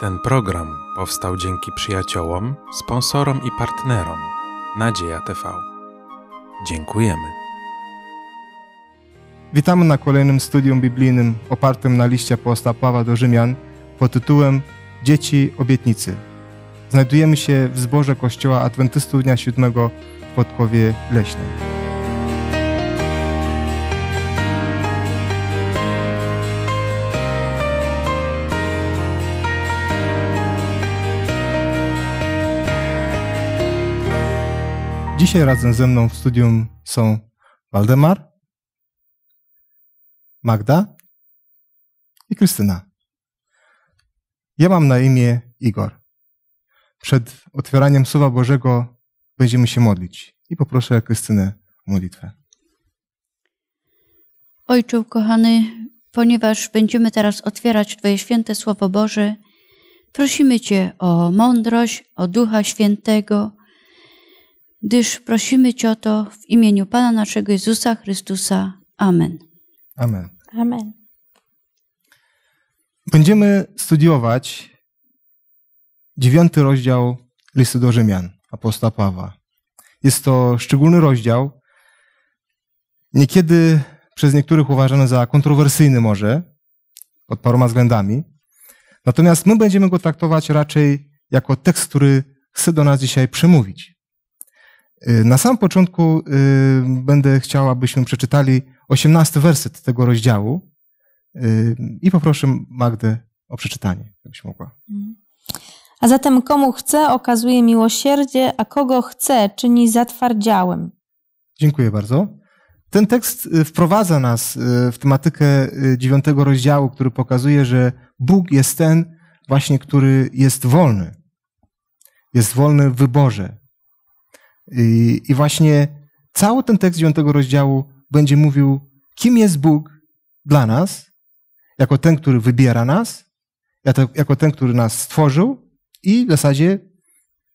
Ten program powstał dzięki przyjaciołom, sponsorom i partnerom Nadzieja TV. Dziękujemy. Witamy na kolejnym studium biblijnym opartym na liście apostoła Pawła do Rzymian pod tytułem Dzieci obietnicy. Znajdujemy się w zborze Kościoła Adwentystów Dnia Siódmego w Podkowie Leśnej. Dzisiaj razem ze mną w studium są Waldemar, Magda i Krystyna. Ja mam na imię Igor. Przed otwieraniem Słowa Bożego będziemy się modlić i poproszę Krystynę o modlitwę. Ojcze kochany, ponieważ będziemy teraz otwierać Twoje święte Słowo Boże, prosimy Cię o mądrość, o Ducha Świętego, gdyż prosimy Cię o to w imieniu Pana naszego Jezusa Chrystusa. Amen. Amen. Amen. Będziemy studiować dziewiąty rozdział listu do Rzymian, apostoła Pawła. Jest to szczególny rozdział, niekiedy przez niektórych uważany za kontrowersyjny może, pod paroma względami. Natomiast my będziemy go traktować raczej jako tekst, który chce do nas dzisiaj przemówić. Y, na sam początku y, będę chciał, abyśmy przeczytali 18 werset tego rozdziału y, i poproszę Magdę o przeczytanie, jakbyś mogła. A zatem komu chce, okazuje miłosierdzie, a kogo chce, czyni zatwardziałym. Dziękuję bardzo. Ten tekst wprowadza nas w tematykę dziewiątego rozdziału, który pokazuje, że Bóg jest ten właśnie, który jest wolny. Jest wolny w wyborze. I właśnie cały ten tekst dziewiątego rozdziału będzie mówił, kim jest Bóg dla nas, jako ten, który wybiera nas, jako ten, który nas stworzył i w zasadzie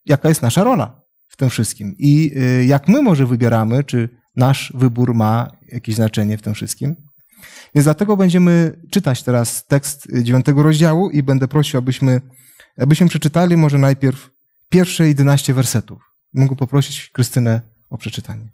jaka jest nasza rola w tym wszystkim. I y, jak my może wybieramy, czy nasz wybór ma jakieś znaczenie w tym wszystkim. Więc dlatego będziemy czytać teraz tekst dziewiątego rozdziału i będę prosił, abyśmy, abyśmy przeczytali może najpierw pierwsze 11 wersetów. Mogę poprosić Krystynę o przeczytanie.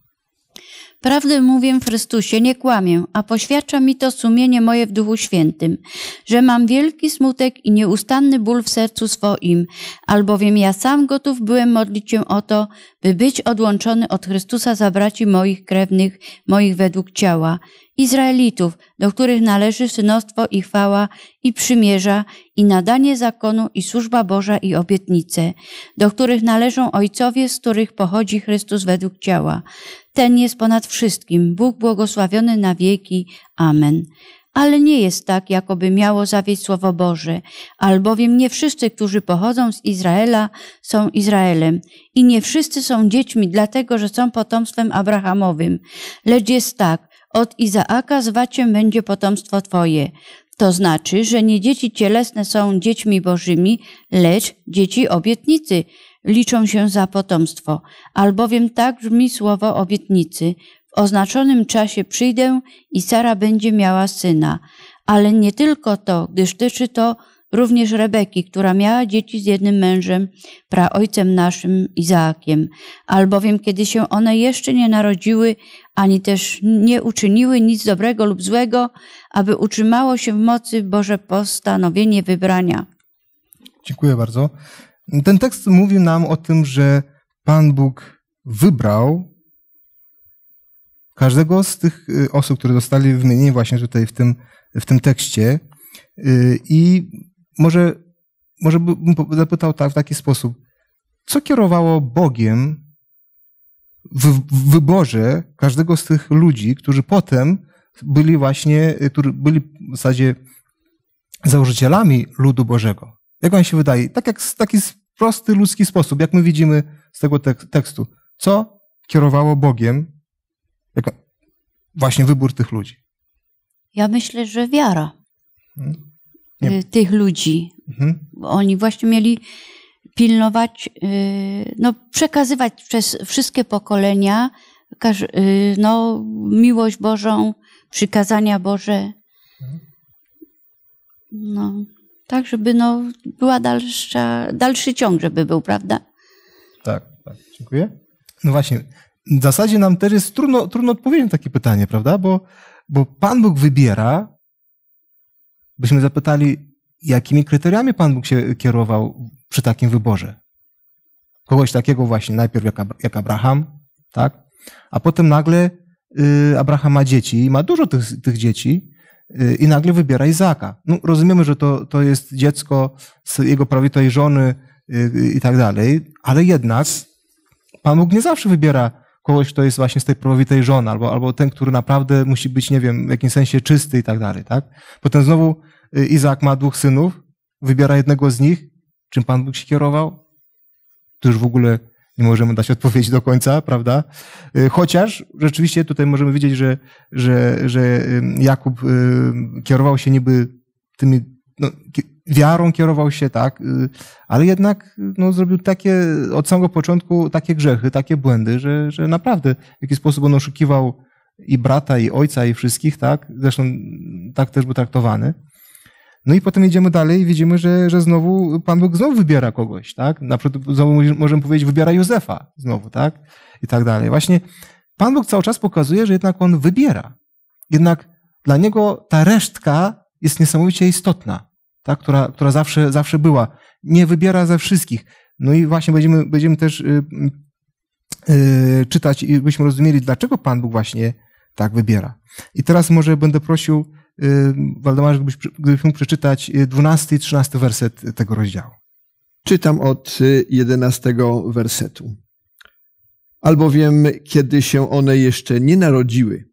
Prawdę mówię w Chrystusie, nie kłamię, a poświadcza mi to sumienie moje w Duchu Świętym, że mam wielki smutek i nieustanny ból w sercu swoim, albowiem ja sam gotów byłem modlić się o to, by być odłączony od Chrystusa za braci moich krewnych, moich według ciała, Izraelitów, do których należy synostwo i chwała i przymierza i nadanie zakonu i służba Boża i obietnice, do których należą ojcowie, z których pochodzi Chrystus według ciała, ten jest ponad wszystkim. Bóg błogosławiony na wieki. Amen. Ale nie jest tak, jakoby miało zawieść Słowo Boże, albowiem nie wszyscy, którzy pochodzą z Izraela, są Izraelem i nie wszyscy są dziećmi, dlatego że są potomstwem Abrahamowym. Lecz jest tak, od Izaaka zwaciem będzie potomstwo Twoje. To znaczy, że nie dzieci cielesne są dziećmi Bożymi, lecz dzieci obietnicy – liczą się za potomstwo, albowiem tak brzmi słowo obietnicy. W oznaczonym czasie przyjdę i Sara będzie miała syna. Ale nie tylko to, gdyż tyczy to również Rebeki, która miała dzieci z jednym mężem, praojcem naszym Izaakiem, albowiem kiedy się one jeszcze nie narodziły, ani też nie uczyniły nic dobrego lub złego, aby utrzymało się w mocy Boże postanowienie wybrania. Dziękuję bardzo. Ten tekst mówi nam o tym, że Pan Bóg wybrał każdego z tych y, osób, które zostali wymienieni właśnie tutaj w tym, w tym tekście. Y, I może, może bym zapytał tak, w taki sposób, co kierowało Bogiem w wyborze każdego z tych ludzi, którzy potem byli właśnie, y, którzy byli w zasadzie założycielami ludu Bożego. Jak wam się wydaje? Tak jak taki prosty ludzki sposób, jak my widzimy z tego tek- tekstu. Co kierowało Bogiem jak właśnie wybór tych ludzi? Ja myślę, że wiara hmm? Nie. Y, tych ludzi. Mhm. Oni właśnie mieli pilnować, y, no, przekazywać przez wszystkie pokolenia y, no, miłość Bożą, przykazania Boże. Mhm. No tak, żeby no, była dalsza, dalszy ciąg, żeby był, prawda? Tak, tak. Dziękuję. No właśnie, w zasadzie nam też jest trudno, trudno odpowiedzieć na takie pytanie, prawda? Bo, bo Pan Bóg wybiera, byśmy zapytali, jakimi kryteriami Pan Bóg się kierował przy takim wyborze? Kogoś takiego właśnie, najpierw jak, jak Abraham, tak? A potem nagle y, Abraham ma dzieci i ma dużo tych, tych dzieci, Y, i nagle wybiera Izaka. No, rozumiemy, że to, to jest dziecko z jego prawitej żony y, y, i tak dalej, ale jednak Pan Bóg nie zawsze wybiera kogoś, kto jest właśnie z tej prawowitej żony, albo, albo ten, który naprawdę musi być, nie wiem, w jakimś sensie czysty i tak dalej, tak? Potem znowu Izak ma dwóch synów, wybiera jednego z nich. Czym Pan Bóg się kierował? To już w ogóle nie możemy dać odpowiedzi do końca, prawda? Y, chociaż rzeczywiście tutaj możemy widzieć, że, że, że Jakub y, kierował się niby tymi, no, wiarą kierował się, tak, y, ale jednak no, zrobił takie, od samego początku takie grzechy, takie błędy, że, że naprawdę w jakiś sposób on oszukiwał i brata, i ojca, i wszystkich, tak? Zresztą mm, tak też był traktowany. No i potem jedziemy dalej i widzimy, że, że znowu Pan Bóg znowu wybiera kogoś, tak? Na przykład znowu możemy powiedzieć, wybiera Józefa znowu, tak? I tak dalej. Właśnie Pan Bóg cały czas pokazuje, że jednak On wybiera. Jednak dla Niego ta resztka jest niesamowicie istotna, tak? która, która zawsze, zawsze była. Nie wybiera ze wszystkich. No i właśnie będziemy, będziemy też yy, yy, czytać i byśmy rozumieli, dlaczego Pan Bóg właśnie tak wybiera. I teraz może będę prosił Y, Waldemarze, gdybyś, gdybyś mógł przeczytać 12 y, i 13 werset tego rozdziału. Czytam od 11 y, wersetu. Albowiem, kiedy się one jeszcze nie narodziły,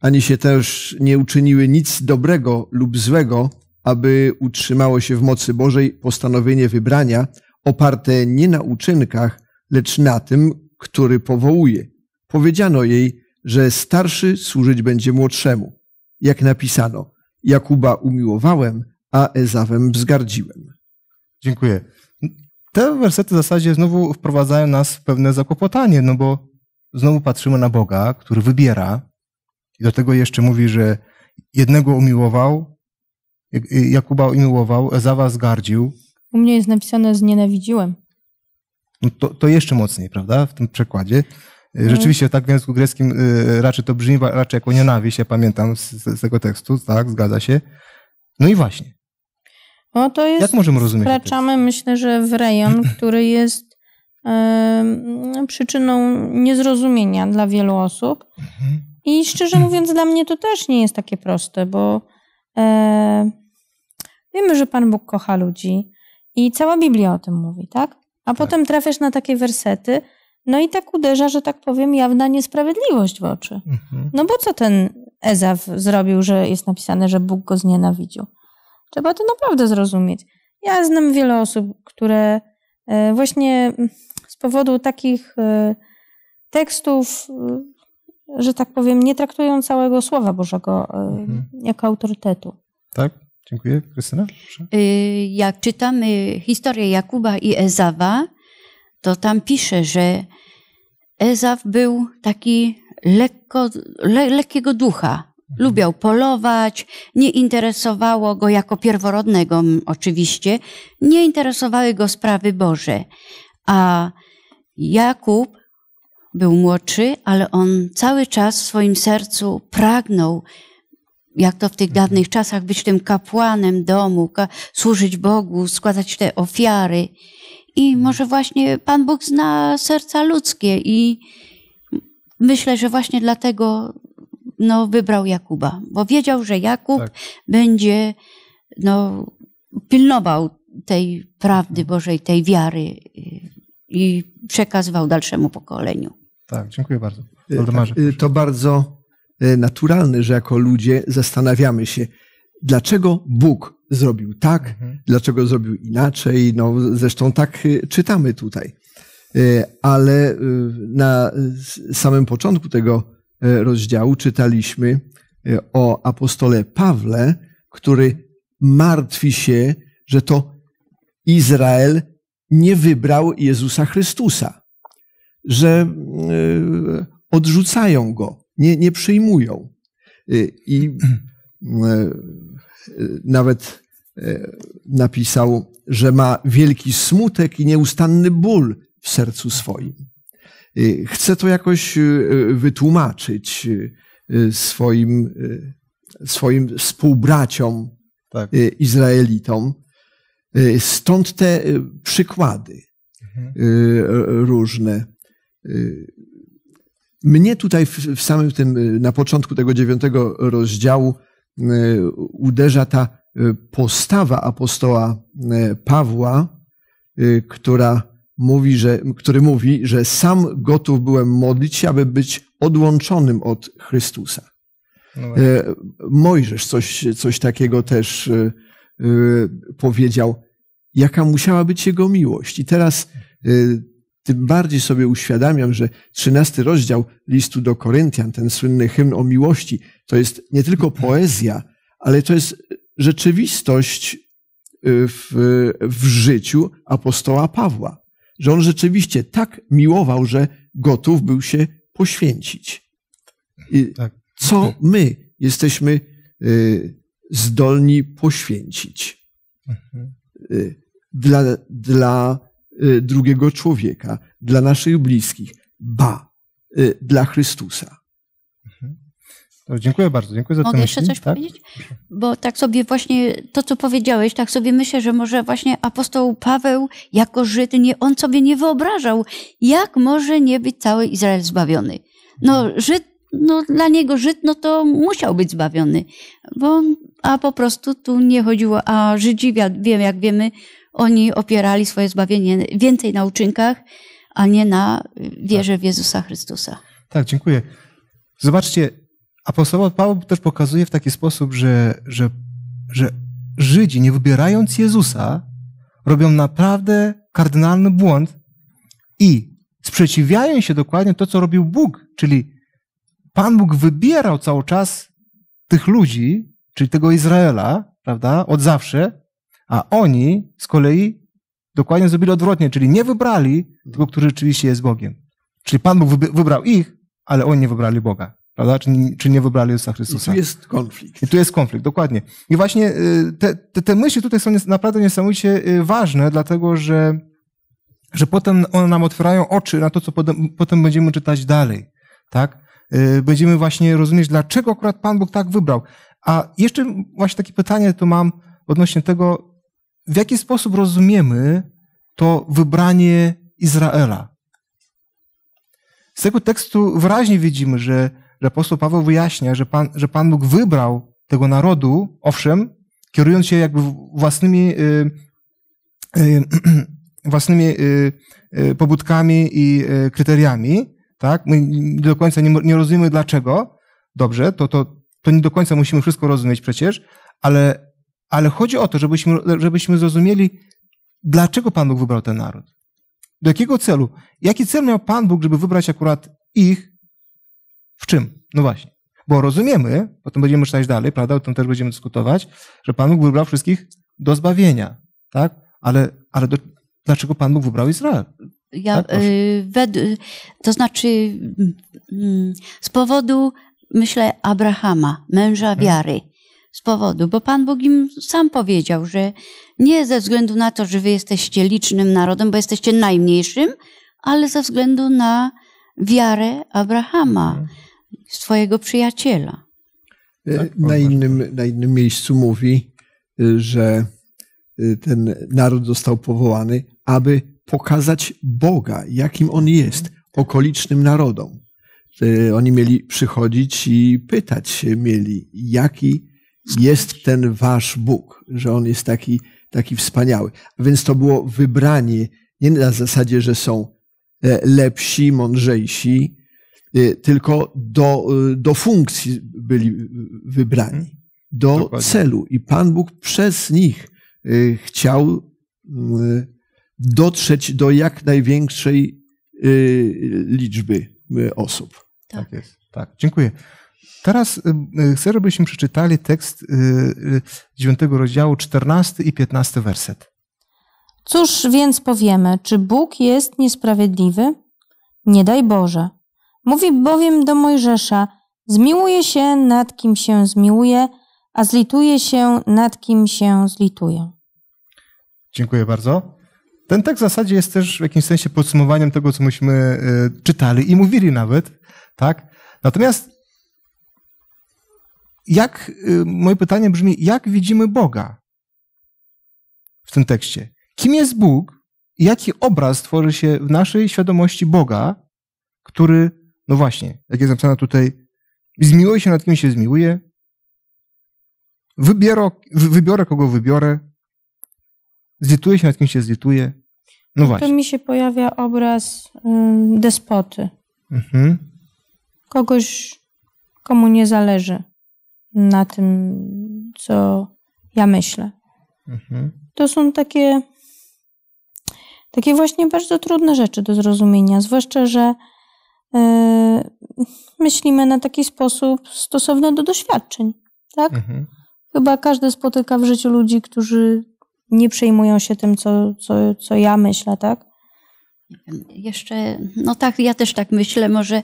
ani się też nie uczyniły nic dobrego lub złego, aby utrzymało się w mocy Bożej postanowienie wybrania, oparte nie na uczynkach, lecz na tym, który powołuje. Powiedziano jej, że starszy służyć będzie młodszemu jak napisano, Jakuba umiłowałem, a Ezawem wzgardziłem. Dziękuję. Te wersety w zasadzie znowu wprowadzają nas w pewne zakłopotanie, no bo znowu patrzymy na Boga, który wybiera i do tego jeszcze mówi, że jednego umiłował, Jakuba umiłował, Ezawa zgardził. U mnie jest napisane znienawidziłem. No to, to jeszcze mocniej, prawda, w tym przekładzie. Mhm. Rzeczywiście, tak w języku greckim y, raczej to brzmi raczej jako nienawiść, ja pamiętam z, z tego tekstu, tak, zgadza się. No i właśnie. No to jest, Jak możemy rozumieć? Wkraczamy, myślę, że w rejon, który jest przyczyną niezrozumienia dla wielu osób. Mhm. I szczerze mówiąc, dla mnie to też nie jest takie proste, bo e, wiemy, że Pan Bóg kocha ludzi i cała Biblia o tym mówi, tak? A tak. potem trafiasz na takie wersety, no i tak uderza, że tak powiem, jawna niesprawiedliwość w oczy. Mhm. No bo co ten Ezaw zrobił, że jest napisane, że Bóg go znienawidził? Trzeba to naprawdę zrozumieć. Ja znam wiele osób, które e, właśnie mm, z powodu takich e, tekstów, e, że tak powiem, nie traktują całego Słowa Bożego mhm. jako autorytetu. Tak? Dziękuję. Krystyna? Proszę. Y, jak czytamy historię Jakuba i Ezawa, to tam pisze, że Ezaw był taki lekko, le, lekkiego ducha. Mhm. Lubiał polować, nie interesowało go jako pierworodnego oczywiście, nie interesowały go sprawy Boże. A Jakub był młodszy, ale on cały czas w swoim sercu pragnął, jak to w tych mhm. dawnych czasach, być tym kapłanem domu, służyć Bogu, składać te ofiary. I mhm. może właśnie Pan Bóg zna serca ludzkie i myślę, że właśnie dlatego no, wybrał Jakuba, bo wiedział, że Jakub tak. będzie no, pilnował tej prawdy mhm. Bożej, tej wiary yy, i przekazywał dalszemu pokoleniu. Tak, dziękuję bardzo. Yy, yy, to bardzo naturalne, że jako ludzie zastanawiamy się, dlaczego Bóg zrobił tak, mhm. dlaczego zrobił inaczej. No, zresztą tak y, czytamy tutaj. Y, ale y, na samym początku tego rozdziału czytaliśmy o apostole Pawle, który martwi się, że to Izrael nie wybrał Jezusa Chrystusa, że odrzucają go, nie, nie przyjmują. I Y, nawet y, napisał, że ma wielki smutek i nieustanny ból w sercu swoim. Y, chce to jakoś wytłumaczyć swoim, swoim współbraciom tak. Izraelitom. Stąd te przykłady mhm. różne. Mnie tutaj w samym tym, na początku tego dziewiątego rozdziału Y, uderza ta y, postawa apostoła y, Pawła, która mówi, że, który mówi, że sam gotów byłem modlić się, aby być odłączonym od Chrystusa. No Mojżesz coś, coś takiego też powiedział, jaka musiała być jego miłość. I teraz tym bardziej sobie uświadamiam, że trzynasty rozdział listu do Koryntian, ten słynny hymn o miłości, to jest nie tylko poezja, ale to jest rzeczywistość y, w, w życiu apostoła Pawła. Że on rzeczywiście tak miłował, że gotów był się poświęcić. I tak. co my jesteśmy y, zdolni poświęcić? Mhm. Y, dla, dla Y, drugiego człowieka, dla naszych bliskich, ba, y, dla Chrystusa. Mhm. To dziękuję bardzo, dziękuję za Mogę jeszcze myśli, coś tak? powiedzieć? Bo tak sobie właśnie to, co powiedziałeś, tak sobie myślę, że może właśnie apostoł Paweł jako Żyd, nie, on sobie nie wyobrażał, jak może nie być cały Izrael zbawiony. No Żyd, no dla niego Żyd, no to musiał być zbawiony, bo, a po prostu tu nie chodziło, a Żydzi, wiem jak wiemy, oni opierali swoje zbawienie więcej na uczynkach, a nie na y, wierze tak. w Jezusa Chrystusa. Tak, dziękuję. Zobaczcie, apostoł Paweł też pokazuje w taki sposób, że, że, że Żydzi, nie wybierając Jezusa, robią naprawdę kardynalny błąd i sprzeciwiają się dokładnie to, co robił Bóg, czyli Pan Bóg wybierał cały czas tych ludzi, czyli tego Izraela, prawda, od zawsze, a oni z kolei dokładnie zrobili odwrotnie, czyli nie wybrali tego, który rzeczywiście jest Bogiem. Czyli Pan Bóg wybrał ich, ale oni nie wybrali Boga. Prawda? Czy, czy nie wybrali Jezusa Chrystusa. I tu jest konflikt. I tu jest konflikt, dokładnie. I właśnie y, te, te, te myśli tutaj są naprawdę niesamowicie y, ważne, dlatego że, że potem one nam otwierają oczy na to, co potem, potem będziemy czytać dalej. Tak? Y, będziemy właśnie rozumieć, dlaczego akurat Pan Bóg tak wybrał. A jeszcze właśnie takie pytanie tu mam odnośnie tego, w jaki sposób rozumiemy to wybranie Izraela. Z tego tekstu wyraźnie widzimy, że, że apostoł Paweł wyjaśnia, że Pan, że Pan Bóg wybrał tego narodu, owszem, kierując się jakby własnymi, y, y, własnymi y, y, pobudkami i y, kryteriami, tak? My do końca nie, nie rozumiemy dlaczego, dobrze, to, to, to nie do końca musimy wszystko rozumieć przecież, ale ale chodzi o to, żebyśmy, żebyśmy zrozumieli, dlaczego Pan Bóg wybrał ten naród. Do jakiego celu? Jaki cel miał Pan Bóg, żeby wybrać akurat ich? W czym? No właśnie. Bo rozumiemy, potem będziemy czytać dalej, prawda? O tym też będziemy dyskutować, że Pan Bóg wybrał wszystkich do zbawienia, tak? Ale, ale do, dlaczego Pan Bóg wybrał Izrael? Ja, tak, y, wed, to znaczy, mm, mm, z powodu, myślę, Abrahama, męża mhm. wiary z powodu, bo Pan Bóg im sam powiedział, że nie ze względu na to, że wy jesteście licznym narodem, bo jesteście najmniejszym, ale ze względu na wiarę Abrahama, mhm. swojego przyjaciela. E, tak, na innym, na innym miejscu mówi, y, że y, ten naród został powołany, aby pokazać Boga, jakim on jest, okolicznym narodom. Y, oni mieli przychodzić i pytać się mieli, jaki jest ten wasz Bóg, że On jest taki, taki wspaniały. A więc to było wybranie nie na zasadzie, że są e, lepsi, mądrzejsi, e, tylko do, e, do funkcji byli wybrani, mhm. do Dokładnie. celu. I Pan Bóg przez nich chciał dotrzeć do jak największej liczby osób. Tak, tak jest. Tak, dziękuję. Teraz y, y, chcę, żebyśmy przeczytali tekst 9 y, rozdziału, 14 i 15 werset. Cóż więc powiemy? Czy Bóg jest niesprawiedliwy? Nie daj Boże. Mówi bowiem do Mojżesza: Zmiłuje się nad kim się zmiłuje, a zlituje się nad kim się zlituje. Dziękuję bardzo. Ten tekst w zasadzie jest też w jakimś sensie podsumowaniem tego, co myśmy czytali i mówili nawet, tak? Natomiast jak, y, moje pytanie brzmi, jak widzimy Boga w tym tekście? Kim jest Bóg i jaki obraz tworzy się w naszej świadomości Boga, który, no właśnie, jak jest napisane tutaj, zmiłuje się nad kim się zmiłuje, wybiorę, wybiorę kogo wybiorę, zlituje się nad kim się zlituje. No właśnie. To mi się pojawia obraz y, despoty. Mhm. Kogoś, komu nie zależy na tym, co ja myślę. Mhm. To są takie, takie właśnie bardzo trudne rzeczy do zrozumienia, zwłaszcza, że yy, myślimy na taki sposób stosowny do doświadczeń, tak? Mhm. Chyba każdy spotyka w życiu ludzi, którzy nie przejmują się tym, co, co, co ja myślę, tak? Jeszcze, no tak, ja też tak myślę, może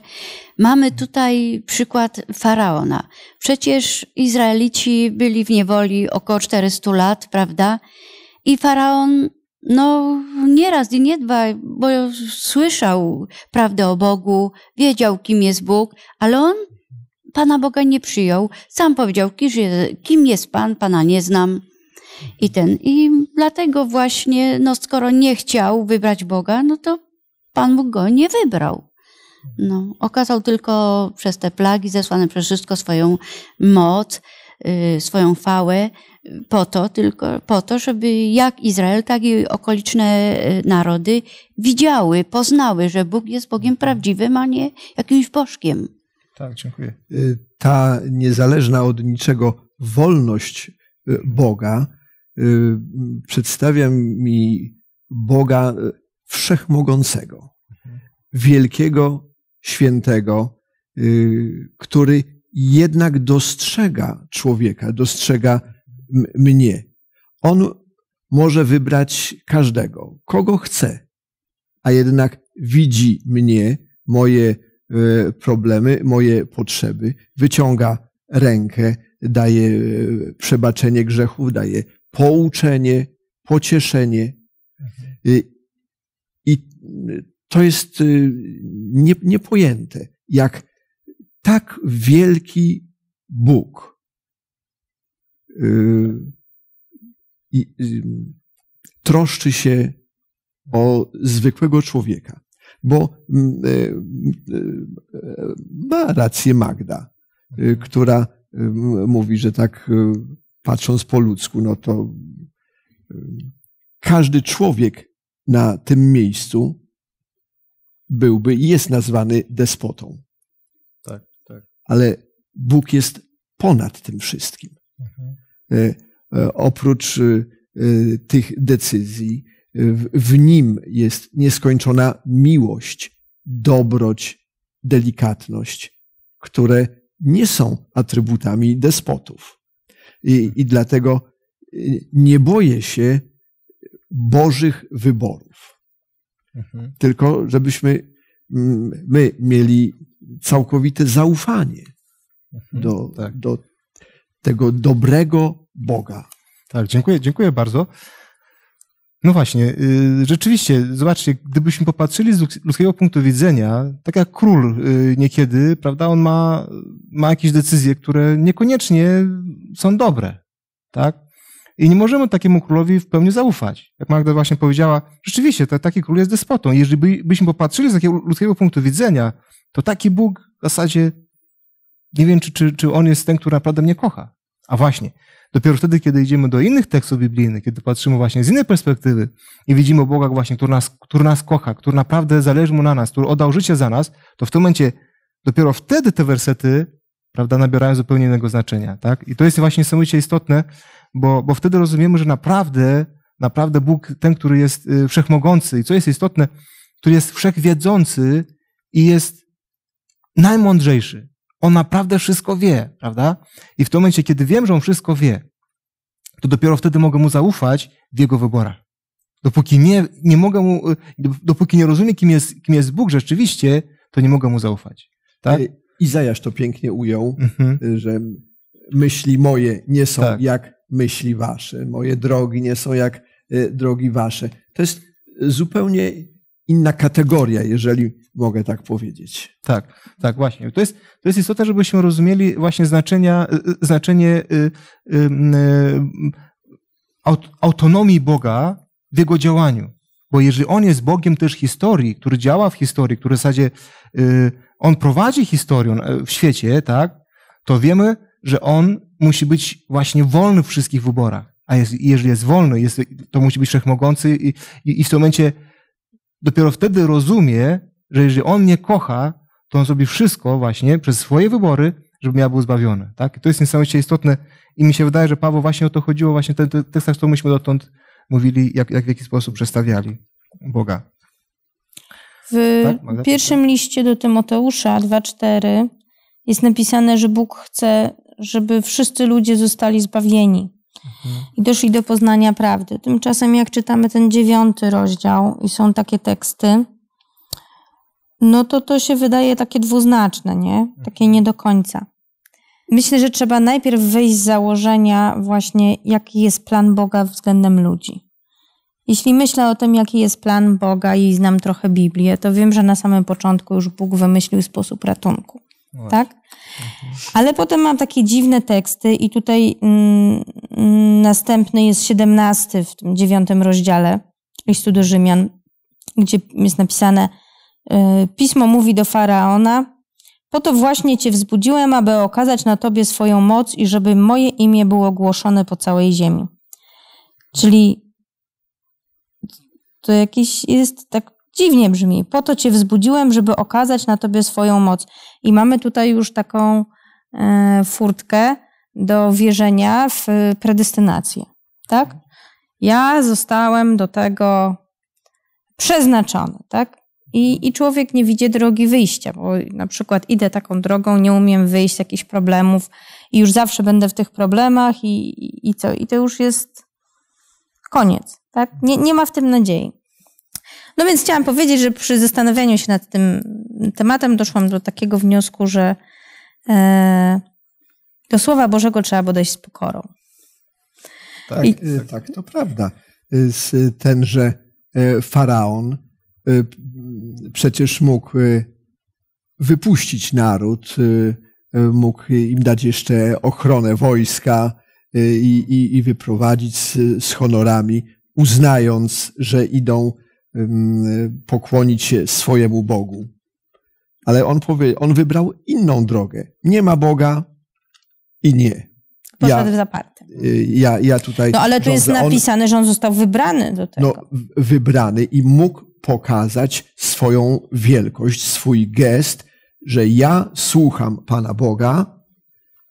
mamy tutaj przykład faraona. Przecież Izraelici byli w niewoli około 400 lat, prawda? I faraon, no nieraz i nie dwa, bo słyszał prawdę o Bogu, wiedział kim jest Bóg, ale on Pana Boga nie przyjął. Sam powiedział, kim jest Pan, Pana nie znam i ten. I dlatego właśnie, no skoro nie chciał wybrać Boga, no to Pan Bóg go nie wybrał. No, okazał tylko przez te plagi zesłane przez wszystko swoją moc, yy, swoją fałę po to, tylko po to, żeby jak Izrael, tak i okoliczne y, narody widziały, poznały, że Bóg jest Bogiem prawdziwym, a nie jakimś bożkiem. Tak, dziękuję. Y, ta niezależna od niczego wolność y, Boga, Y, przedstawia mi Boga y, wszechmogącego, wielkiego, świętego, y, który jednak dostrzega człowieka, dostrzega mnie. On może wybrać każdego, kogo chce, a jednak widzi mnie, moje problemy, moje potrzeby, wyciąga rękę, daje przebaczenie grzechów, daje pouczenie, pocieszenie. Y, I y, to jest y, niepojęte, jak tak wielki Bóg troszczy się o zwykłego człowieka. Bo mm, ma rację Magda, która mówi, że tak patrząc po ludzku, no to każdy człowiek na tym miejscu byłby i jest nazwany despotą. Tak, tak. Ale Bóg jest ponad tym wszystkim. Mhm. E, e, oprócz e, tych decyzji, w nim jest nieskończona miłość, dobroć, delikatność, które nie są atrybutami despotów i, i dlatego y, nie boję się Bożych wyborów. Mhm. Tylko żebyśmy mm, my mieli całkowite zaufanie mhm, do, tak. do tego dobrego Boga. Tak, dziękuję, dziękuję bardzo. No właśnie, y, rzeczywiście, zobaczcie, gdybyśmy popatrzyli z ludzkiego punktu widzenia, tak jak król y, niekiedy, prawda, on ma, ma jakieś decyzje, które niekoniecznie są dobre, tak? I nie możemy takiemu królowi w pełni zaufać. Jak Magda właśnie powiedziała, rzeczywiście, to, taki król jest despotą. Jeżeli by, byśmy popatrzyli z takiego ludzkiego punktu widzenia, to taki Bóg w zasadzie, nie wiem, czy, czy, czy on jest ten, który naprawdę mnie kocha. A właśnie, Dopiero wtedy, kiedy idziemy do innych tekstów biblijnych, kiedy patrzymy właśnie z innej perspektywy i widzimy Boga właśnie, który nas, który nas kocha, który naprawdę zależy mu na nas, który oddał życie za nas, to w tym momencie, dopiero wtedy te wersety, prawda, nabierają zupełnie innego znaczenia, tak? I to jest właśnie niesamowicie istotne, bo, bo wtedy rozumiemy, że naprawdę, naprawdę Bóg, ten, który jest y, wszechmogący i co jest istotne, który jest wszechwiedzący i jest najmądrzejszy. On naprawdę wszystko wie, prawda? I w tym momencie, kiedy wiem, że on wszystko wie, to dopiero wtedy mogę mu zaufać w jego wyborach. Dopóki nie, nie mogę mu, dopóki nie rozumiem, kim jest, kim jest Bóg rzeczywiście, to nie mogę mu zaufać. Tak? E, Izajasz to pięknie ujął, mhm. Y, że myśli moje nie są tak. jak myśli wasze, moje drogi nie są jak y, drogi wasze. To jest zupełnie inna kategoria, jeżeli mogę tak powiedzieć. Tak, tak, właśnie. To jest, to jest istota, żebyśmy rozumieli właśnie znaczenia, y, y, znaczenie y, y, y, aut, autonomii Boga w jego działaniu. Bo jeżeli on jest Bogiem też historii, który działa w historii, który w zasadzie on prowadzi historię w świecie, tak, to wiemy, że on musi być właśnie wolny w wszystkich wyborach. A jest, jeżeli jest wolny, jest, to musi być wszechmogący i, i, i w tym momencie dopiero wtedy rozumie, że jeżeli on mnie kocha, to on zrobi wszystko właśnie przez swoje wybory, żebym ja był zbawiony. Tak? I to jest niesamowicie istotne i mi się wydaje, że Paweł właśnie o to chodziło, właśnie ten tekst, który myśmy dotąd mówili, jak, jak w jaki sposób przedstawiali Boga. W tak? pierwszym liście do Tymoteusza 2,4 jest napisane, że Bóg chce, żeby wszyscy ludzie zostali zbawieni i doszli do poznania prawdy. Tymczasem, jak czytamy ten dziewiąty rozdział i są takie teksty, no to to się wydaje takie dwuznaczne, nie? Takie nie do końca. Myślę, że trzeba najpierw wyjść z założenia, właśnie jaki jest plan Boga względem ludzi. Jeśli myślę o tym, jaki jest plan Boga i znam trochę Biblię, to wiem, że na samym początku już Bóg wymyślił sposób ratunku. No tak? Mhm. Ale potem mam takie dziwne teksty i tutaj mm, mm następny jest 17 w tym dziewiątym rozdziale listu do Rzymian, gdzie jest napisane y, pismo mówi do Faraona po to właśnie cię wzbudziłem, aby okazać na tobie swoją moc i żeby moje imię było głoszone po całej ziemi. Czyli to jakiś jest tak Dziwnie brzmi. Po to cię wzbudziłem, żeby okazać na tobie swoją moc. I mamy tutaj już taką e, furtkę do wierzenia w predestynację. Tak? Ja zostałem do tego przeznaczony, tak? I, I człowiek nie widzi drogi wyjścia, bo na przykład idę taką drogą, nie umiem wyjść z jakichś problemów i już zawsze będę w tych problemach i, i, i co? I to już jest koniec, tak? Nie, nie ma w tym nadziei. No więc chciałam powiedzieć, że przy zastanawianiu się nad tym tematem doszłam do takiego wniosku, że e, do Słowa Bożego trzeba podejść z pokorą. Tak, I... E, tak, to prawda. E, tenże faraon przecież mógł wypuścić naród, mógł im dać jeszcze ochronę wojska i, i, i wyprowadzić z, z honorami, uznając, że idą pokłonić się swojemu Bogu. Ale on, powie, on wybrał inną drogę. Nie ma Boga i nie. Poszedł ja, w zaparte. Y, ja, ja tutaj. No ale tu to jest napisane, on, że on został wybrany do no, tego. No, wybrany i mógł pokazać swoją wielkość, swój gest, że ja słucham Pana Boga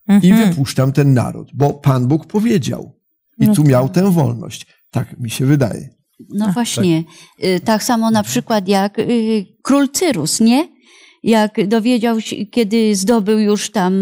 mhm. i wypuszczam ten naród, bo Pan Bóg powiedział. I no tu tak. miał tę wolność. Tak mi się wydaje. No tak, właśnie. Tak. Y, tak. samo na mhm. przykład jak y, król Cyrus, nie? Jak dowiedział się, kiedy zdobył już tam,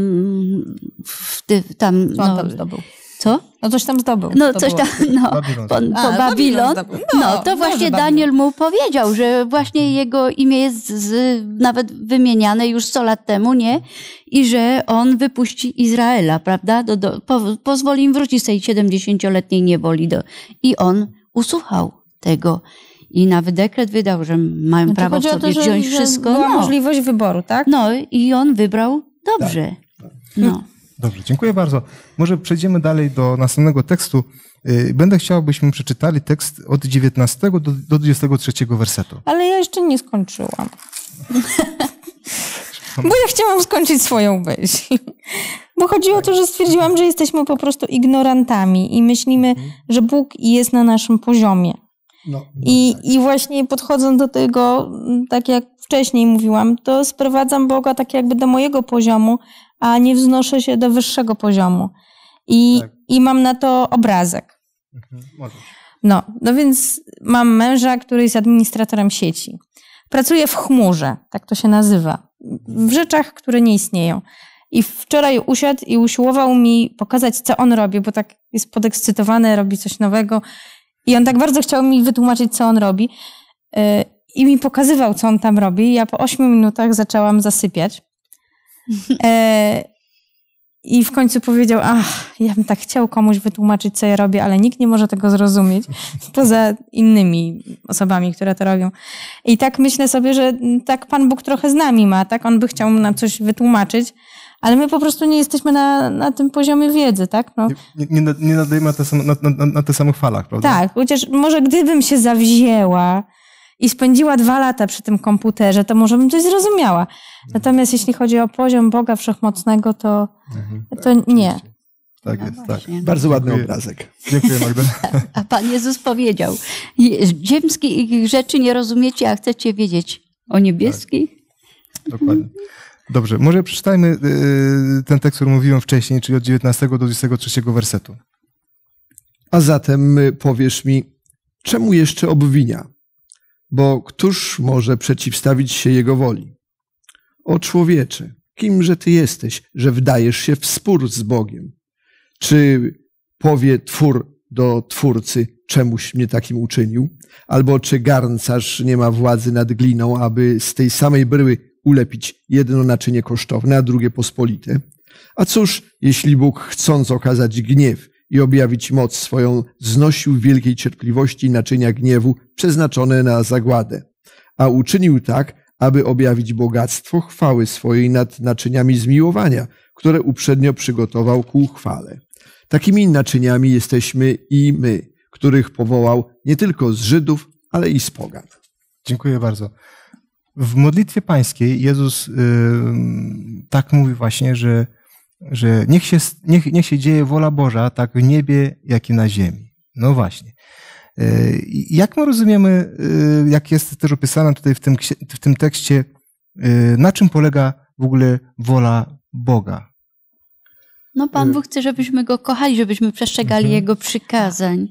tam, Co on no, tam zdobył? Co? No coś tam zdobył. No to coś było. tam, no, Babilon. Po, po A, Babilon. Babilon no, no, to no, właśnie Daniel mu powiedział, że właśnie mhm. jego imię jest z, nawet wymieniane już 100 lat temu, nie? I że on wypuści Izraela, prawda? Do, do, po, pozwoli im wrócić z tej 70-letniej niewoli. Do, I on usłuchał tego. I nawet dekret wydał, że mają no prawo sobie to, że, wziąć że wszystko. Była no. możliwość wyboru, tak? No i on wybrał dobrze. Tak. tak. No. no. Dobrze, dziękuję bardzo. Może przejdziemy dalej do następnego tekstu. Y, będę chciał, byśmy przeczytali tekst od 19 do, do 23 wersetu. Ale ja jeszcze nie skończyłam. Bo ja chciałam skończyć swoją myśl. Bo chodziło o to, że stwierdziłam, że jesteśmy po prostu ignorantami i myślimy, mhm. że Bóg jest na naszym poziomie. No, no I, tak. I właśnie podchodząc do tego, tak jak wcześniej mówiłam, to sprowadzam Boga tak jakby do mojego poziomu, a nie wznoszę się do wyższego poziomu. I, tak. i mam na to obrazek. Mhm, no, no więc mam męża, który jest administratorem sieci. Pracuje w chmurze, tak to się nazywa, w rzeczach, które nie istnieją. I wczoraj usiadł i usiłował mi pokazać, co on robi, bo tak jest podekscytowany, robi coś nowego. I on tak bardzo chciał mi wytłumaczyć, co on robi. Y, I mi pokazywał, co on tam robi. Ja po ośmiu minutach zaczęłam zasypiać. E, I w końcu powiedział, ach, ja bym tak chciał komuś wytłumaczyć, co ja robię, ale nikt nie może tego zrozumieć, poza innymi osobami, które to robią. I tak myślę sobie, że tak Pan Bóg trochę z nami ma, tak? On by chciał nam coś wytłumaczyć, ale my po prostu nie jesteśmy na, na tym poziomie wiedzy, tak? No. Nie, nie, nie na, te na, na, na tych samych falach, prawda? Tak, chociaż może gdybym się zawzięła i spędziła dwa lata przy tym komputerze, to może bym coś zrozumiała. Natomiast jeśli chodzi o poziom Boga Wszechmocnego, to, mhm, to tak, nie. Oczywiście. Tak jest, tak. Bardzo ładny Dziękuję. obrazek. Dziękuję, Magda. A, a Pan Jezus powiedział, ziemskich rzeczy nie rozumiecie, a chcecie wiedzieć o niebieskich. Tak. Dokładnie. Dobrze, może przeczytajmy y, y, ten tekst, który mówiłem wcześniej, czyli od 19 do 23 wersetu. A zatem y, powiesz mi, czemu jeszcze obwinia? Bo któż może przeciwstawić się jego woli? O człowiecze, kimże ty jesteś, że wdajesz się w spór z Bogiem? Czy powie twór do twórcy, czemuś mnie takim uczynił? Albo czy garncarz nie ma władzy nad gliną, aby z tej samej bryły ulepić jedno naczynie kosztowne, a drugie pospolite. A cóż, jeśli Bóg chcąc okazać gniew i objawić moc swoją, znosił w wielkiej cierpliwości naczynia gniewu przeznaczone na zagładę, a uczynił tak, aby objawić bogactwo chwały swojej nad naczyniami zmiłowania, które uprzednio przygotował ku chwale. Takimi naczyniami jesteśmy i my, których powołał nie tylko z Żydów, ale i z Pogan. Dziękuję bardzo. W modlitwie pańskiej Jezus y, tak mówi właśnie, że, że niech, się, niech, niech się dzieje wola Boża tak w niebie, jak i na ziemi. No właśnie. Y, jak my rozumiemy, y, jak jest też opisana tutaj w tym, w tym tekście, na czym polega w ogóle wola Boga? No Pan Bóg chce, żebyśmy Go kochali, żebyśmy przestrzegali mhm. Jego przykazań.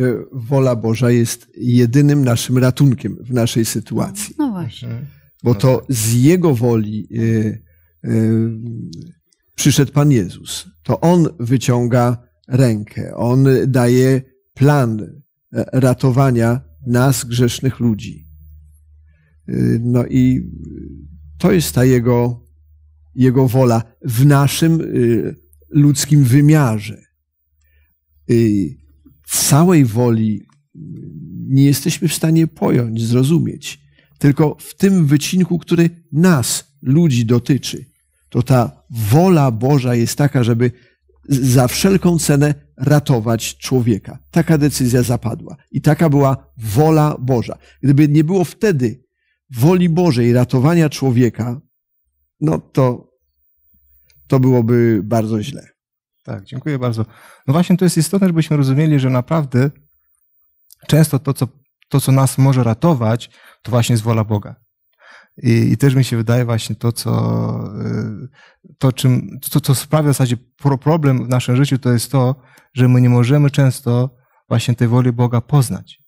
E, wola Boża jest jedynym naszym ratunkiem w naszej sytuacji. No właśnie. Mhm. Bo to z Jego woli e, e, przyszedł Pan Jezus. To On wyciąga rękę, On daje plan ratowania nas, grzesznych ludzi. No i to jest ta Jego, jego wola w naszym ludzkim wymiarze całej woli nie jesteśmy w stanie pojąć, zrozumieć. Tylko w tym wycinku, który nas, ludzi, dotyczy, to ta wola Boża jest taka, żeby za wszelką cenę ratować człowieka. Taka decyzja zapadła i taka była wola Boża. Gdyby nie było wtedy woli Bożej ratowania człowieka, no to, to byłoby bardzo źle. Tak, dziękuję bardzo. No właśnie to jest istotne, żebyśmy rozumieli, że naprawdę często to, co, to, co nas może ratować, to właśnie jest wola Boga. I, I, też mi się wydaje właśnie to, co, y, to, czym, to, co sprawia w zasadzie problem w naszym życiu, to jest to, że my nie możemy często właśnie tej woli Boga poznać.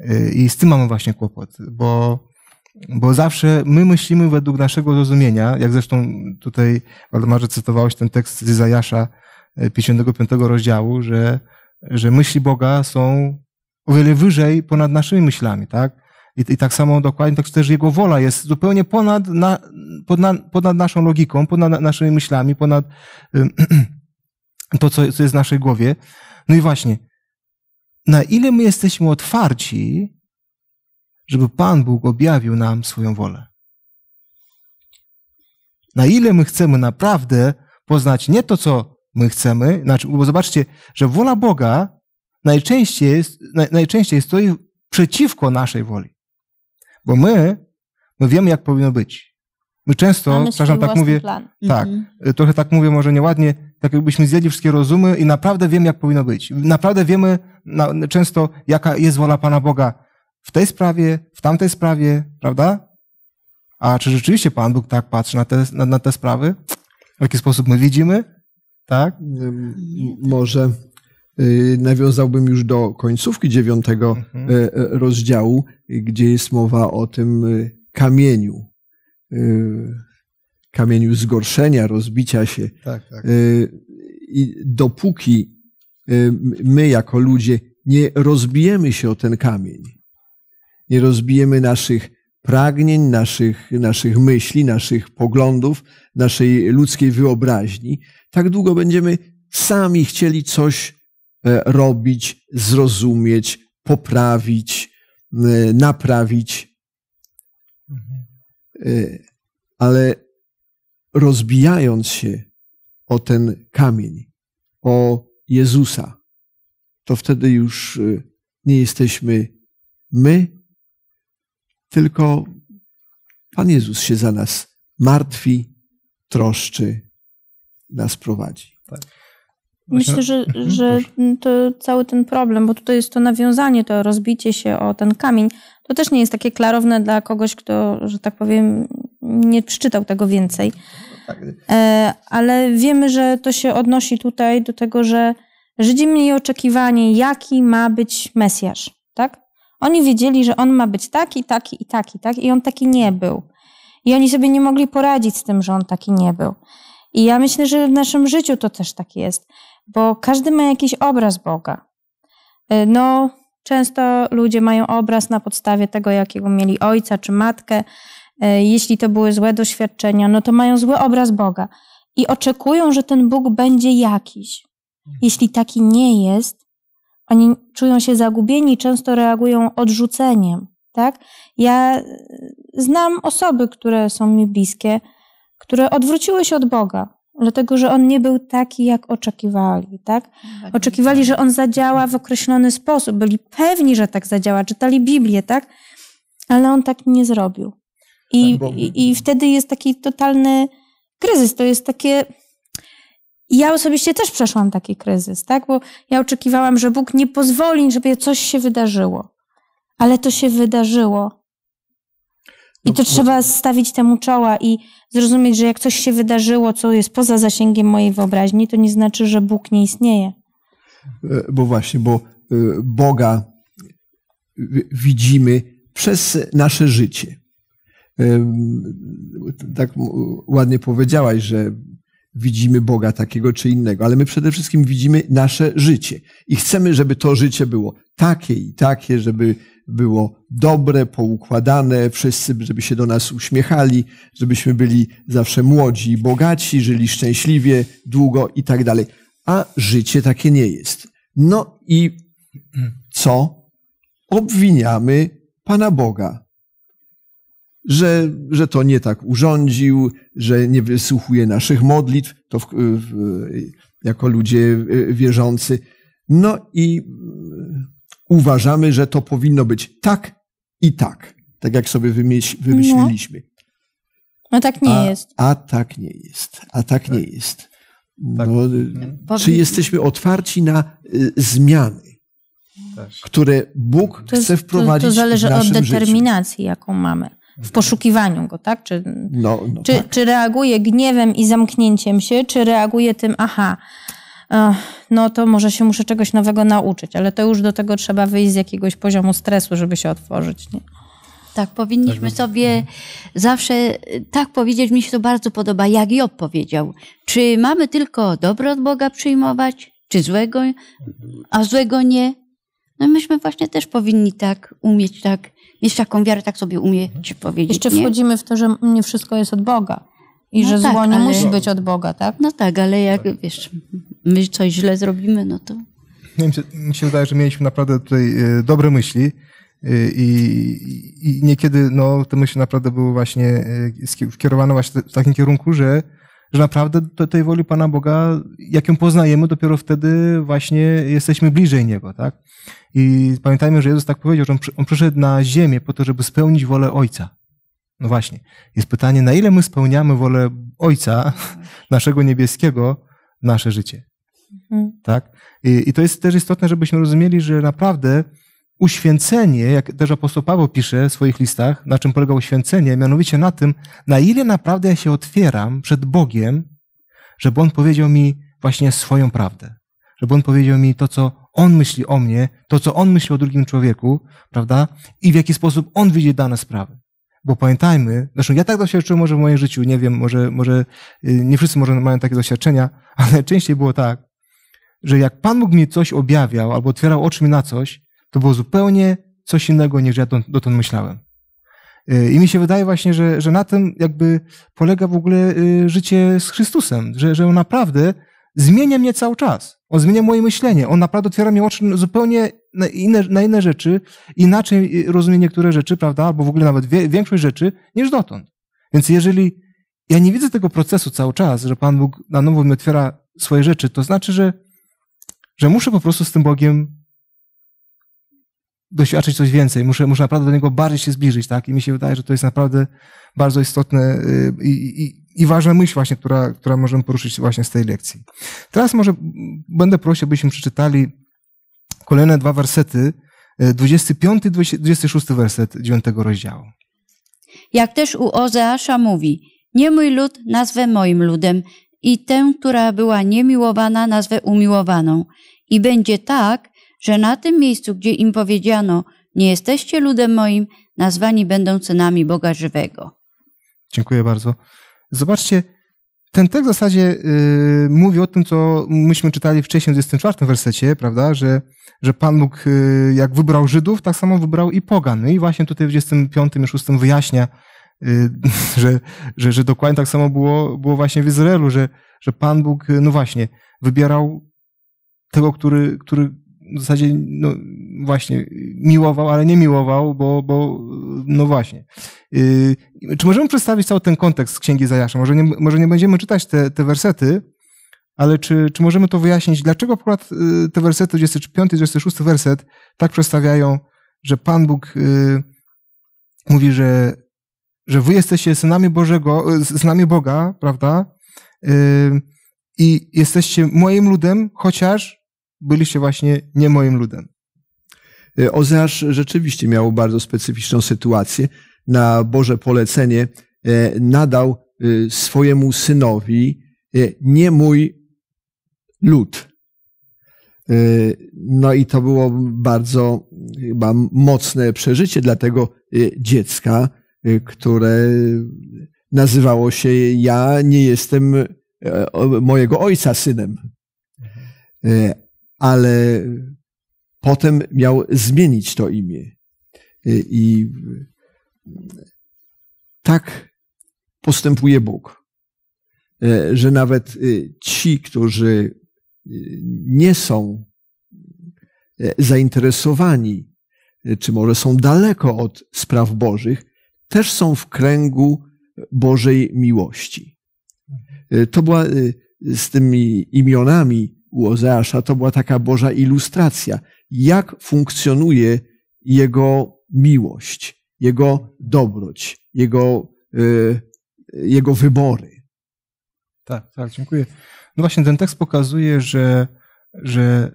Y, I z tym mamy właśnie kłopot, bo, bo zawsze my myślimy według naszego rozumienia, jak zresztą tutaj, Waldemarze, cytowałeś ten tekst z Izajasza, 55 e, rozdziału, że, że myśli Boga są o wiele wyżej ponad naszymi myślami, tak? I, I, tak samo dokładnie, tak też Jego wola jest zupełnie ponad, na, ponad, ponad naszą logiką, ponad naszymi myślami, ponad to, co, co jest w naszej głowie. No i właśnie, na ile my jesteśmy otwarci, żeby Pan Bóg objawił nam swoją wolę? Na ile my chcemy naprawdę poznać nie to, co my chcemy. Znaczy, bo zobaczcie, że wola Boga najczęściej, jest, naj, najczęściej stoi przeciwko naszej woli. Bo my, my wiemy, jak powinno być. My często, przepraszam, tak mówię, plan. tak, mhm. Y, trochę tak mówię może nieładnie, tak jakbyśmy zjedli wszystkie rozumy i naprawdę wiemy, jak powinno być. Naprawdę wiemy na, często, jaka jest wola Pana Boga w tej sprawie, w tamtej sprawie, prawda? A czy rzeczywiście Pan Bóg tak patrzy na te, na, na te sprawy? W jaki sposób my widzimy? tak? Może y, nawiązałbym już do końcówki dziewiątego mhm. E, e, rozdziału, gdzie jest mowa o tym y, kamieniu. Y, kamieniu zgorszenia, rozbicia się. Tak, tak. I dopóki my, jako ludzie, nie rozbijemy się o ten kamień, nie rozbijemy naszych pragnień, naszych, naszych myśli, naszych poglądów, naszej ludzkiej wyobraźni, tak długo będziemy sami chcieli coś e, robić, zrozumieć, poprawić, naprawić. E, ale rozbijając się o ten kamień, o Jezusa, to wtedy już e, nie jesteśmy my, tylko Pan Jezus się za nas martwi, troszczy, nas prowadzi. Tak. Myślę, że, mhm, że to cały ten problem, bo tutaj jest to nawiązanie, to rozbicie się o ten kamień, to też nie jest takie klarowne dla kogoś, kto, że tak powiem, nie przeczytał tego więcej. Tak. E, ale wiemy, że to się odnosi tutaj do tego, że Żydzi mieli oczekiwanie, jaki ma być Mesjasz, tak? Oni wiedzieli, że on ma być taki, taki i taki, tak? I on taki nie był. I oni sobie nie mogli poradzić z tym, że on taki nie był. I ja myślę, że w naszym życiu to też tak jest, bo każdy ma jakiś obraz Boga. Y, no, często ludzie mają obraz na podstawie tego, jakiego mieli ojca czy matkę. Y, jeśli to były złe doświadczenia, no to mają zły obraz Boga i oczekują, że ten Bóg będzie jakiś. Jeśli taki nie jest, oni czują się zagubieni, często reagują odrzuceniem, tak? Ja e, znam osoby, które są mi bliskie, które odwróciły się od Boga, dlatego że on nie był taki, jak oczekiwali, tak? Oczekiwali, że on zadziała w określony sposób, byli pewni, że tak zadziała, czytali Biblię, tak? Ale on tak nie zrobił. I, tak, i, i wtedy jest taki totalny kryzys. To jest takie i ja osobiście też przeszłam taki kryzys, tak? Bo ja oczekiwałam, że Bóg nie pozwoli, żeby coś się wydarzyło. Ale to się wydarzyło. I no to trzeba stawić temu czoła i zrozumieć, że jak coś się wydarzyło, co jest poza zasięgiem mojej wyobraźni, to nie znaczy, że Bóg nie istnieje. E, bo właśnie, bo e, Boga widzimy przez nasze życie. E, tak ładnie powiedziałaś, że widzimy Boga takiego czy innego, ale my przede wszystkim widzimy nasze życie i chcemy, żeby to życie było takie i takie, żeby było dobre, poukładane, wszyscy, żeby się do nas uśmiechali, żebyśmy byli zawsze młodzi i bogaci, żyli szczęśliwie, długo i tak dalej. A życie takie nie jest. No i co? Obwiniamy Pana Boga że, że to nie tak urządził, że nie wysłuchuje naszych modlitw, to w, w, jako ludzie e, wierzący. No i e, uważamy, że to powinno być tak i tak, tak jak sobie wymyśl, wymyśliliśmy. No. A tak nie a, jest. A tak nie jest. A tak, nie tak. jest. No, tak. E, czy jesteśmy otwarci na zmiany? Też. Tak. które Bóg to, chce wprowadzić. To, to zależy od determinacji, życiu. jaką mamy w poszukiwaniu go, tak? Czy, no, no, czy, tak. czy reaguje gniewem i zamknięciem się, czy reaguje tym, aha, no to może się muszę czegoś nowego nauczyć, ale to już do tego trzeba wyjść z jakiegoś poziomu stresu, żeby się otworzyć. Nie? Tak, powinniśmy tak, no sobie zawsze tak powiedzieć, mi się to bardzo podoba, jak Job powiedział. Czy mamy tylko dobro od Boga przyjmować, czy złego, a złego nie? No myśmy właśnie też powinni tak umieć tak jest taką wiarę, tak sobie umie mhm. ci powiedzieć. Jeszcze nie? wchodzimy w to, że nie wszystko jest od Boga. I no że tak, zło nie ale... musi być od Boga, tak? No tak, ale jak tak. wiesz, my coś źle zrobimy, no to. Nie mi, się, mi się wydaje, że mieliśmy naprawdę tutaj e, dobre myśli. E, I, i niekiedy no, te myśli naprawdę były właśnie e, skierowane właśnie w takim kierunku, że że naprawdę do tej woli Pana Boga, jak ją poznajemy, dopiero wtedy właśnie jesteśmy bliżej Niego, tak? I pamiętajmy, że Jezus tak powiedział, że On, przyszedł na ziemię po to, żeby spełnić wolę Ojca. No właśnie. Jest pytanie, na ile my spełniamy wolę Ojca, naszego niebieskiego, nasze życie. Mhm. Tak? I, I, to jest też istotne, żebyśmy rozumieli, że naprawdę uświęcenie, jak też apostoł Paweł pisze w swoich listach, na czym polega uświęcenie, mianowicie na tym, na ile naprawdę ja się otwieram przed Bogiem, żeby On powiedział mi właśnie swoją prawdę. Żeby On powiedział mi to, co On myśli o mnie, to, co On myśli o drugim człowieku, prawda? I w jaki sposób On widzi dane sprawy. Bo pamiętajmy, zresztą ja tak doświadczyłem może w moim życiu, nie wiem, może, może y, nie wszyscy może mają takie doświadczenia, ale częściej było tak, że jak Pan Bóg mi coś objawiał albo otwierał oczy mi na coś, to było zupełnie coś innego niż ja dotąd myślałem. Y, I mi się wydaje właśnie, że, że na tym jakby polega w ogóle y, życie z Chrystusem, że, że on naprawdę zmienia mnie cały czas. On zmienia moje myślenie. On naprawdę otwiera mi oczy zupełnie na inne, na inne rzeczy, inaczej y, rozumie niektóre rzeczy, prawda, albo w ogóle nawet wie, większość rzeczy niż dotąd. Więc jeżeli ja nie widzę tego procesu cały czas, że Pan Bóg na nowo mi otwiera swoje rzeczy, to znaczy, że, że muszę po prostu z tym Bogiem doświadczyć coś więcej, muszę, muszę naprawdę do niego bardziej się zbliżyć, tak? I mi się wydaje, że to jest naprawdę bardzo istotne y, i, i, i ważna myśl właśnie, która, która możemy poruszyć właśnie z tej lekcji. Teraz może będę prosił, byśmy przeczytali kolejne dwa wersety, 25 i 26 werset 9 rozdziału. Jak też u Ozeasza mówi, nie mój lud nazwę moim ludem i tę, która była niemiłowana nazwę umiłowaną. I będzie tak, że na tym miejscu, gdzie im powiedziano, nie jesteście ludem moim, nazwani będą synami Boga żywego. Dziękuję bardzo. Zobaczcie, ten tekst w zasadzie yy, mówi o tym, co myśmy czytali wcześniej w 24 wersecie, prawda, że, że Pan Bóg yy, jak wybrał Żydów, tak samo wybrał i pogan. No I właśnie tutaj w 25 i 6 wyjaśnia, yy, że, że, że dokładnie tak samo było, było właśnie w Izraelu, że, że Pan Bóg, y, no właśnie, wybierał tego, który, który, w zasadzie, no właśnie, miłował, ale nie miłował, bo, bo no właśnie. Yy, czy możemy przedstawić cały ten kontekst Księgi Zajasza? Może nie, może nie będziemy czytać te, te wersety, ale czy, czy możemy to wyjaśnić, dlaczego akurat y, te wersety, 25 i 26 werset, tak przedstawiają, że Pan Bóg yy, mówi, że, że wy jesteście synami Bożego, y, synami Boga, prawda? Yy, I jesteście moim ludem, chociaż byliście właśnie nie moim ludem. Y, Ozeasz rzeczywiście miał bardzo specyficzną sytuację. Na Boże polecenie y, nadał y, swojemu synowi nie mój lud. No i to było bardzo chyba mocne przeżycie dla tego dziecka, które nazywało się Ja nie jestem mojego ojca synem. Mhm ale potem miał zmienić to imię. Y, I y, tak postępuje Bóg, y, że nawet ci, którzy nie są zainteresowani, czy może są daleko od spraw Bożych, też są w kręgu Bożej miłości. To była z tymi imionami u Ozeasza, to była taka Boża ilustracja, jak funkcjonuje jego miłość, jego dobroć, jego, y, jego wybory. Tak, tak, dziękuję. No właśnie ten tekst pokazuje, że, że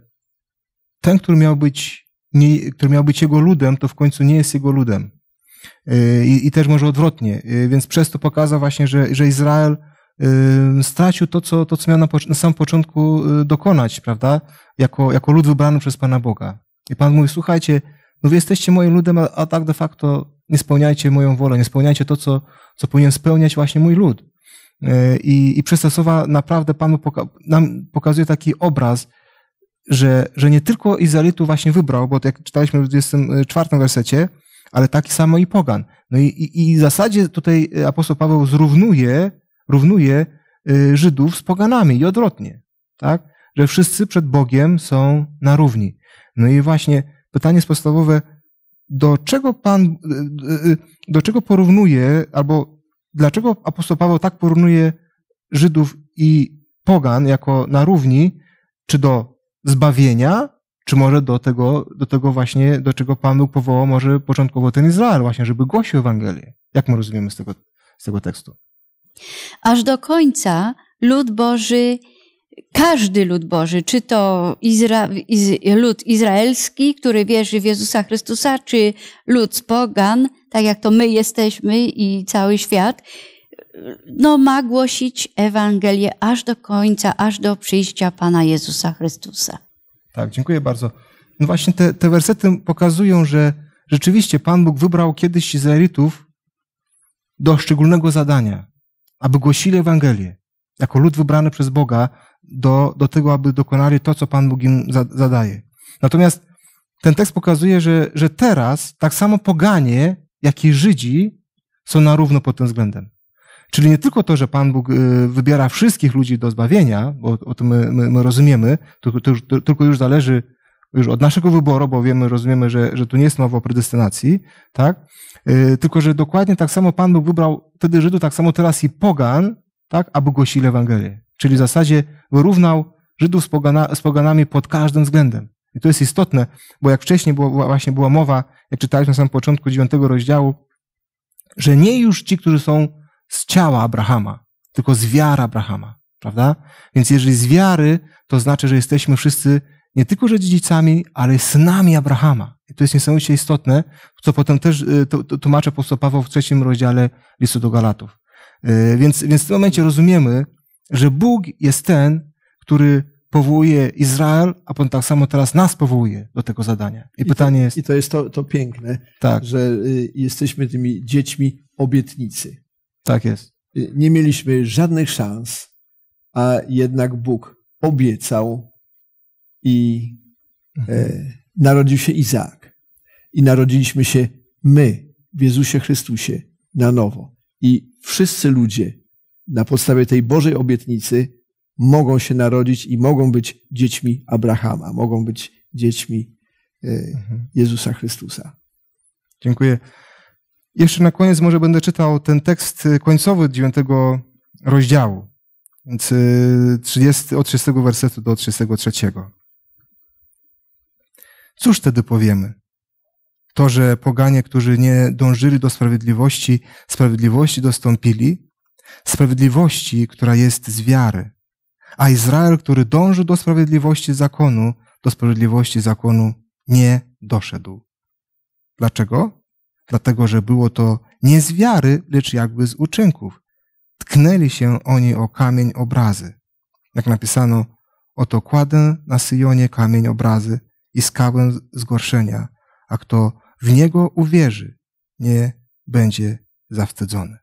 ten, który miał, być, nie, który miał być jego ludem, to w końcu nie jest jego ludem. Y, I, i też może odwrotnie. Y, więc przez to pokazał właśnie, że, że Izrael stracił to, co, to, co miał na, na samym początku y, dokonać, prawda? Jako, jako lud wybrany przez Pana Boga. I Pan mówi, słuchajcie, no wy jesteście moim ludem, a, a tak de facto nie spełniajcie moją wolę, nie spełniajcie to, co, co powinien spełniać właśnie mój lud. Y, I, i przez te słowa naprawdę Panu poka nam pokazuje taki obraz, że, że nie tylko Izraelitu właśnie wybrał, bo to jak czytaliśmy w 24 y, wersecie, ale taki samo i pogan. No i, i, i w zasadzie tutaj apostoł Paweł zrównuje równuje y, Żydów z poganami i odwrotnie, tak? Że wszyscy przed Bogiem są na równi. No i właśnie pytanie jest podstawowe, do czego Pan, y, y, do czego porównuje, albo dlaczego apostoł Paweł tak porównuje Żydów i pogan jako na równi, czy do zbawienia, czy może do tego, do tego właśnie, do czego Pan Bóg powołał może początkowo ten Izrael właśnie, żeby głosił Ewangelię. Jak my rozumiemy z tego, z tego tekstu? Aż do końca lud Boży, każdy lud Boży, czy to Izra iz lud izraelski, który wierzy w Jezusa Chrystusa, czy lud z pogan, tak jak to my jesteśmy i cały świat, no, ma głosić Ewangelię aż do końca, aż do przyjścia Pana Jezusa Chrystusa. Tak, dziękuję bardzo. No właśnie te, te wersety pokazują, że rzeczywiście Pan Bóg wybrał kiedyś Izraelitów do szczególnego zadania aby głosili Ewangelię, jako lud wybrany przez Boga do, do tego, aby dokonali to, co Pan Bóg im zadaje. Natomiast ten tekst pokazuje, że, że teraz tak samo poganie, jak i Żydzi są na równo pod tym względem. Czyli nie tylko to, że Pan Bóg y, wybiera wszystkich ludzi do zbawienia, bo o tym my, my, my rozumiemy, tylko, to to, tylko już zależy już od naszego wyboru, bo wiemy, rozumiemy, że, że tu nie jest mowa o predestynacji, tak? Y, tylko, że dokładnie tak samo Pan Bóg wybrał wtedy Żydów, tak samo teraz i Pogan, tak? Aby głosili Ewangelię. Czyli w zasadzie wyrównał Żydów z, pogana, z Poganami pod każdym względem. I to jest istotne, bo jak wcześniej było, właśnie była mowa, jak czytaliśmy na samym początku dziewiątego rozdziału, że nie już ci, którzy są z ciała Abrahama, tylko z wiary Abrahama, prawda? Więc jeżeli z wiary, to znaczy, że jesteśmy wszyscy nie tylko, że dziedzicami, ale synami Abrahama. I to jest niesamowicie istotne, co potem też y, tłumaczę apostoł Paweł w trzecim rozdziale listu do Galatów. Y, więc, więc w tym momencie rozumiemy, że Bóg jest ten, który powołuje Izrael, a potem tak samo teraz nas powołuje do tego zadania. I, I pytanie to, jest. I to jest to, to piękne, tak. że y, jesteśmy tymi dziećmi obietnicy. Tak jest. Nie mieliśmy żadnych szans, a jednak Bóg obiecał i e, narodził się Izaak. I narodziliśmy się my w Jezusie Chrystusie na nowo. I wszyscy ludzie na podstawie tej Bożej obietnicy mogą się narodzić i mogą być dziećmi Abrahama, mogą być dziećmi e, mhm. Jezusa Chrystusa. Dziękuję. Jeszcze na koniec może będę czytał ten tekst e, końcowy dziewiątego rozdziału, więc 30, od 30 wersetu do 33. Cóż wtedy powiemy? To, że poganie, którzy nie dążyli do sprawiedliwości, sprawiedliwości dostąpili, sprawiedliwości, która jest z wiary, a Izrael, który dążył do sprawiedliwości zakonu, do sprawiedliwości zakonu nie doszedł. Dlaczego? Dlatego, że było to nie z wiary, lecz jakby z uczynków. Tknęli się oni o kamień obrazy. Jak napisano, oto kładę na Syjonie kamień obrazy, i skałę zgorszenia, a kto w niego uwierzy, nie będzie zawstydzony.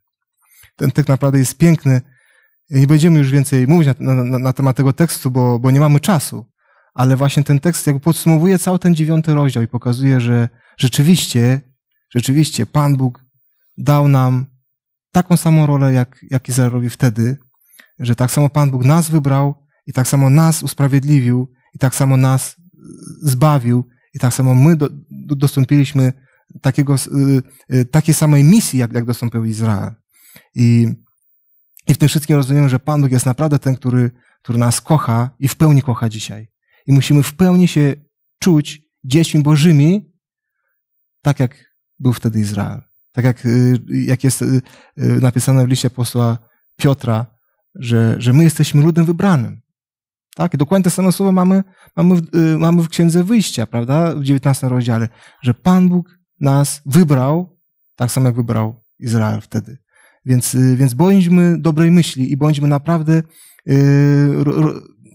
Ten tekst naprawdę jest piękny. Nie będziemy już więcej mówić na, na, na temat tego tekstu, bo, bo nie mamy czasu, ale właśnie ten tekst jakby podsumowuje cały ten dziewiąty rozdział i pokazuje, że rzeczywiście, rzeczywiście Pan Bóg dał nam taką samą rolę, jak, jak Izraelowi wtedy, że tak samo Pan Bóg nas wybrał i tak samo nas usprawiedliwił i tak samo nas zbawił i tak samo my do, do, dostąpiliśmy takiego, y, y, takiej samej misji, jak, jak dostąpił Izrael. I, I w tym wszystkim rozumiem, że Pan Bóg jest naprawdę ten, który, który nas kocha i w pełni kocha dzisiaj. I musimy w pełni się czuć dziećmi Bożymi, tak jak był wtedy Izrael. Tak jak, y, jak jest napisane w liście posła Piotra, że, że my jesteśmy ludem wybranym. Tak? I dokładnie te same słowa mamy, mamy, w, y, mamy w Księdze Wyjścia, prawda? W 19 rozdziale, że Pan Bóg nas wybrał, tak samo jak wybrał Izrael wtedy. Więc, y, więc bądźmy dobrej myśli i bądźmy naprawdę, y,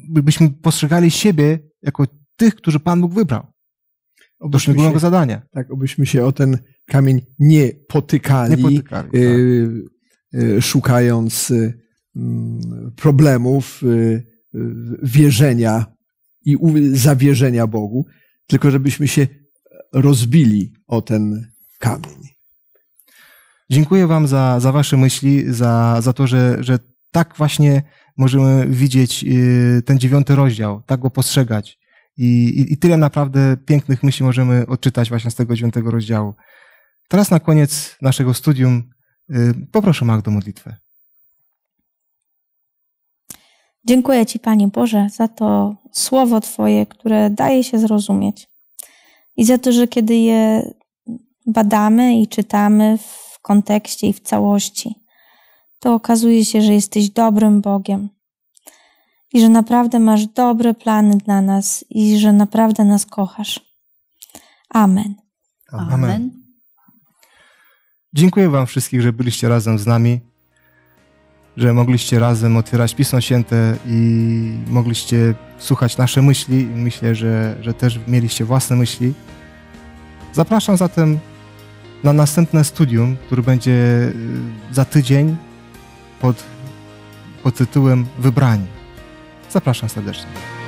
byśmy postrzegali siebie jako tych, którzy Pan Bóg wybrał. Obyśmy do szczególnego zadania. Tak, obyśmy się o ten kamień nie potykali, nie potykali tak. szukając mm, problemów, wierzenia i zawierzenia Bogu, tylko żebyśmy się rozbili o ten kamień. Dziękuję Wam za, za Wasze myśli, za, za to, że, że tak właśnie możemy widzieć y, ten dziewiąty rozdział, tak go postrzegać. I, i, I, tyle naprawdę pięknych myśli możemy odczytać właśnie z tego dziewiątego rozdziału. Teraz na koniec naszego studium y, poproszę Magdę o modlitwę. Dziękuję Ci, Panie Boże, za to słowo Twoje, które daje się zrozumieć. I za to, że kiedy je badamy i czytamy w kontekście i w całości, to okazuje się, że jesteś dobrym Bogiem i że naprawdę masz dobre plany dla nas i że naprawdę nas kochasz. Amen. Amen. Amen. Dziękuję Wam wszystkich, że byliście razem z nami że mogliście razem otwierać Pismo Święte i mogliście słuchać nasze myśli. Myślę, że, że też mieliście własne myśli. Zapraszam zatem na następne studium, które będzie y, za tydzień pod, pod tytułem Wybrani. Zapraszam serdecznie.